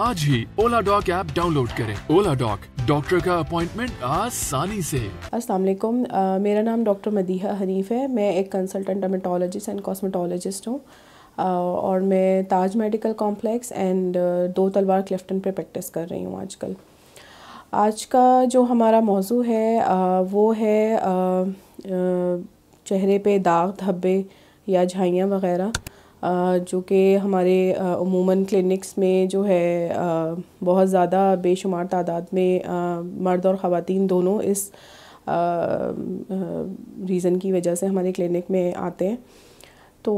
आज ही Ola doc app download करें ओला डॉक डॉक्टर का अपॉइंटमेंट आसानी से असलम मेरा नाम डॉक्टर मदीहा हनीफ है मैं एक कंसल्टेंट डर्मेटोलॉजिस्ट एंड कॉस्मेटोलॉजिस्ट हूँ और मैं ताज मेडिकल कॉम्प्लेक्स एंड दो तलवार क्लिफ्टन पे प्रैक्टिस कर रही हूँ आजकल आज का जो हमारा मौजू है वो है चेहरे पे दाग धब्बे या झाइयाँ वगैरह जो कि हमारे अमूमन क्लिनिक्स में जो है बहुत ज़्यादा बेशुमार तादाद में मर्द और ख़वातीन दोनों इस रीज़न की वजह से हमारे क्लिनिक में आते हैं तो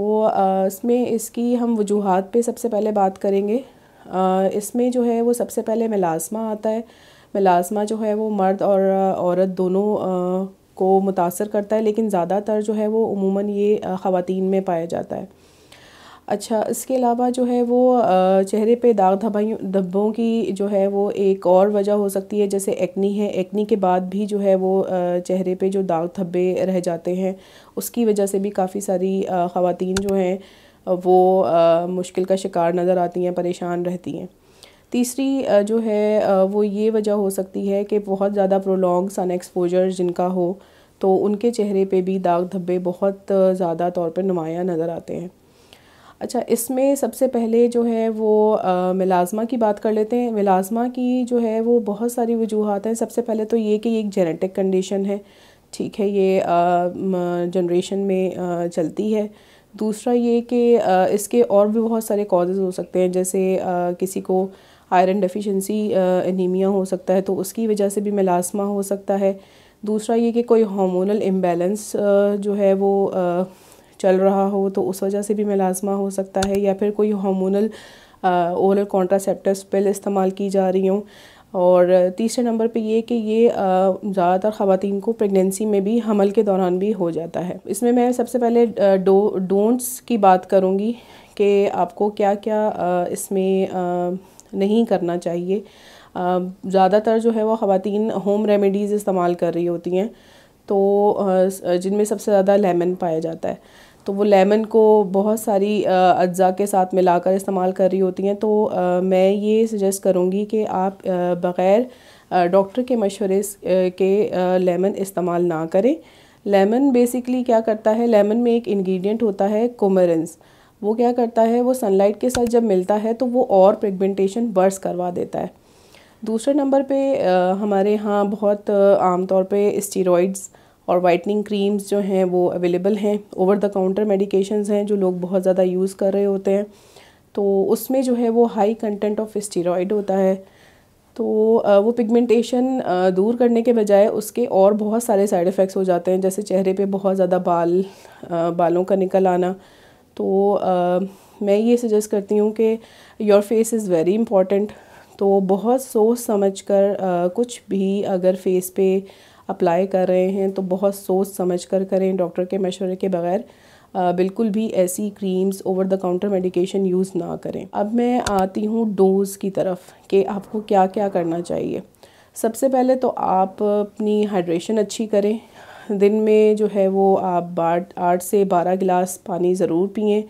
इसमें इसकी हम वजूहत पे सबसे पहले बात करेंगे इसमें जो है वो सबसे पहले मिलाजमा आता है मिलाजमा जो है वो मर्द और औरत दोनों को मुतासर करता है लेकिन ज़्यादातर जो है वो अमूमन ये ख़वान में पाया जाता है अच्छा इसके अलावा जो है वो चेहरे पे दाग धबाइयों धब्बों की जो है वो एक और वजह हो सकती है जैसे एक्नी है एक्नी के बाद भी जो है वो चेहरे पे जो दाग धब्बे रह जाते हैं उसकी वजह से भी काफ़ी सारी ख़वातीन जो हैं वो मुश्किल का शिकार नज़र आती हैं परेशान रहती हैं तीसरी जो है वो ये वजह हो सकती है कि बहुत ज़्यादा प्रोलॉन्ग सन एक्सपोजर जिनका हो तो उनके चेहरे पे भी दाग धब्बे बहुत ज़्यादा तौर पर नुमाया नज़र आते हैं अच्छा इसमें सबसे पहले जो है वो आ, मिलाजमा की बात कर लेते हैं मिलाजमा की जो है वो बहुत सारी वजूहत हैं सबसे पहले तो ये कि ये एक जेनेटिक कंडीशन है ठीक है ये जनरेशन में आ, चलती है दूसरा ये कि इसके और भी बहुत सारे कॉजेज़ हो सकते हैं जैसे आ, किसी को आयरन डेफिशिएंसी एनीमिया हो सकता है तो उसकी वजह से भी मिलाजमा हो सकता है दूसरा ये कि कोई हार्मोनल इम्बेलेंस जो है वो चल रहा हो तो उस वजह से भी मिलाजमा हो सकता है या फिर कोई हॉमोनल ओरल कॉन्ट्रासेप्टिव पिल इस्तेमाल की जा रही हूँ और तीसरे नंबर पे ये कि ये ज़्यादातर ख़वान को प्रेगनेंसी में भी हमल के दौरान भी हो जाता है इसमें मैं सबसे पहले डो डोंट्स की बात करूँगी कि आपको क्या क्या इसमें नहीं करना चाहिए ज़्यादातर जो है वो ख़वान होम रेमेडीज़ इस्तेमाल कर रही होती हैं तो जिनमें सबसे ज़्यादा लेमन पाया जाता है तो वो लेमन को बहुत सारी अज्जा के साथ मिलाकर इस्तेमाल कर रही होती हैं तो आ, मैं ये सजेस्ट करूँगी कि आप बग़ैर डॉक्टर के मशवरे के लेमन इस्तेमाल ना करें लेमन बेसिकली क्या करता है लेमन में एक इंग्रेडिएंट होता है कोमरेंस वो क्या करता है वो सनलाइट के साथ जब मिलता है तो वो और प्रेगमेंटेशन बर्स करवा देता है दूसरे नंबर पे आ, हमारे यहाँ बहुत आमतौर पे स्टीरॉइड्स और वाइटनिंग क्रीम्स जो हैं वो अवेलेबल हैं ओवर द काउंटर मेडिकेशंस हैं जो लोग बहुत ज़्यादा यूज़ कर रहे होते हैं तो उसमें जो है वो हाई कंटेंट ऑफ स्टेरॉइड होता है तो वो पिगमेंटेशन दूर करने के बजाय उसके और बहुत सारे साइड इफ़ेक्ट्स हो जाते हैं जैसे चेहरे पे बहुत ज़्यादा बाल बालों का निकल आना तो आ, मैं ये सजेस्ट करती हूँ कि your face is very important तो बहुत सोच समझ कर कुछ भी अगर फेस पे अप्लाई कर रहे हैं तो बहुत सोच समझ कर करें डॉक्टर के मशवरे के बगैर बिल्कुल भी ऐसी creams over the counter medication use ना करें अब मैं आती हूँ डोज़ की तरफ कि आपको क्या क्या करना चाहिए सबसे पहले तो आप अपनी हाइड्रेशन अच्छी करें दिन में जो है वो आप आठ से बारह गिलास पानी ज़रूर पिए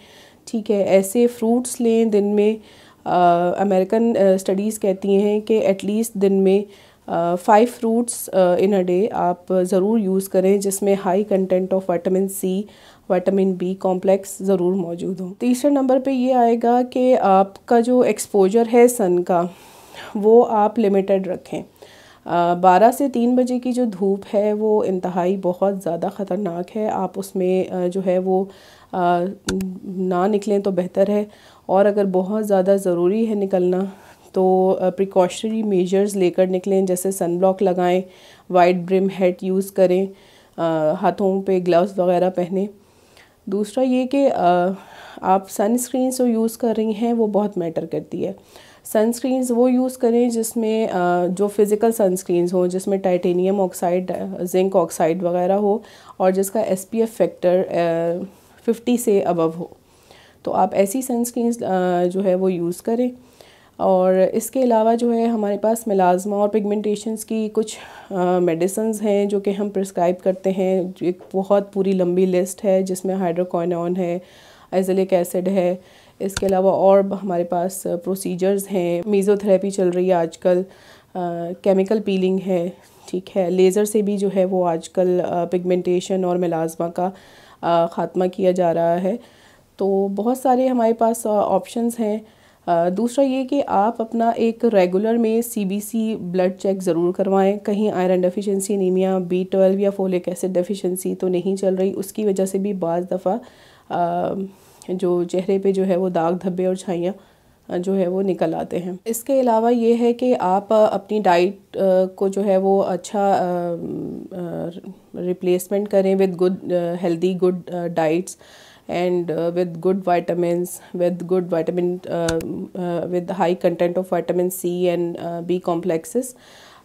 ठीक है ऐसे फ्रूट्स लें दिन में अमेरिकन स्टडीज़ कहती हैं कि एटलीस्ट दिन में five fruits in a day आप ज़रूर यूज़ करें जिसमें high content of vitamin C vitamin B complex ज़रूर मौजूद हो तीसरे नंबर पे ये आएगा कि आपका जो एक्सपोजर है सन का वो आप लिमिटेड रखें बारह से तीन बजे की जो धूप है वो इंतहाई बहुत ज़्यादा ख़तरनाक है आप उसमें जो है वो ना निकलें तो बेहतर है और अगर बहुत ज़्यादा ज़रूरी है निकलना तो प्रिकॉशनरी मेजर्स लेकर निकलें जैसे सन ब्लॉक लगाएं वाइट ब्रिम हेड यूज़ करें हाथों पे ग्लव्स वगैरह पहने दूसरा ये कि आप सनस्क्रीन जो यूज़ कर रही हैं वो बहुत मैटर करती है सनस्क्रीन्स वो यूज़ करें जिसमें जो फ़िज़िकल सनस्क्रीन्स हों जिसमें टाइटेनियम ऑक्साइड जिंक ऑक्साइड वगैरह हो और जिसका S P F factor fifty से अबव हो तो आप ऐसी सनस्क्रीन्स जो है वो यूज़ करें और इसके अलावा जो है हमारे पास मिलाजमा और पिगमेंटेशंस की कुछ मेडिसन्स हैं जो कि हम प्रिस्क्राइब करते हैं एक बहुत पूरी लंबी लिस्ट है जिसमें हाइड्रोकोनॉन है एजलिक एसिड है इसके अलावा और हमारे पास प्रोसीजर्स हैं मीज़ोथेरेपी चल रही है आजकल केमिकल पीलिंग है ठीक है लेज़र से भी जो है वो आजकल पिगमेंटेशन और मिलाजमा का ख़ात्मा किया जा रहा है तो बहुत सारे हमारे पास ऑप्शंस हैं दूसरा ये कि आप अपना एक रेगुलर में सीबीसी ब्लड चेक ज़रूर करवाएं कहीं iron deficiency anaemia B twelve या फोलिक एसिड डेफिशिएंसी तो नहीं चल रही उसकी वजह से भी बज़ दफ़ा जो चेहरे पे जो है वो दाग धब्बे और छाइयाँ जो है वो निकल आते हैं इसके अलावा ये है कि आप अपनी डाइट को जो है वो अच्छा रिप्लेसमेंट करें with good healthy good diets and with good vitamin with good vitamin with high content of vitamin C and B complexes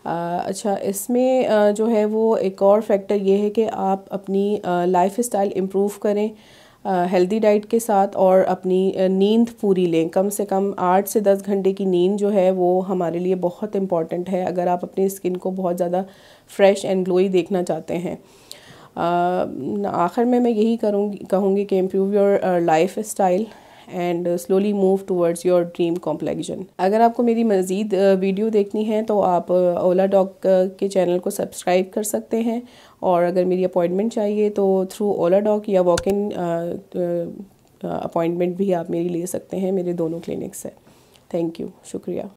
अच्छा इसमें जो है वो एक और फैक्टर ये है कि आप अपनी लाइफ स्टाइल इम्प्रूव करें हेल्दी डाइट के साथ और अपनी नींद पूरी लें कम से कम आठ से दस घंटे की नींद जो है वो हमारे लिए बहुत इम्पॉर्टेंट है अगर आप अपनी स्किन को बहुत ज़्यादा फ्रेश एंड ग्लोई देखना चाहते हैं आखिर में मैं यही करूँगी कहूँगी कि improve your lifestyle and slowly move towards your dream complexion अगर आपको मेरी मज़ीद वीडियो uh, देखनी है तो आप ओला uh, डॉक uh, के चैनल को सब्सक्राइब कर सकते हैं और अगर मेरी अपॉइंटमेंट चाहिए तो थ्रू ओला डॉक या वॉक इन अपॉइंटमेंट भी आप मेरी ले सकते हैं मेरे दोनों क्लिनिक से थैंक यू शुक्रिया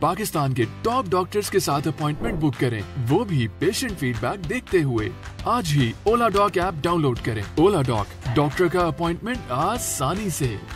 पाकिस्तान के टॉप डॉक्टर्स के साथ अपॉइंटमेंट बुक करें वो भी पेशेंट फीडबैक देखते हुए आज ही ओला डॉक ऐप डाउनलोड करें ओला डॉक डॉक्टर का अपॉइंटमेंट आसानी से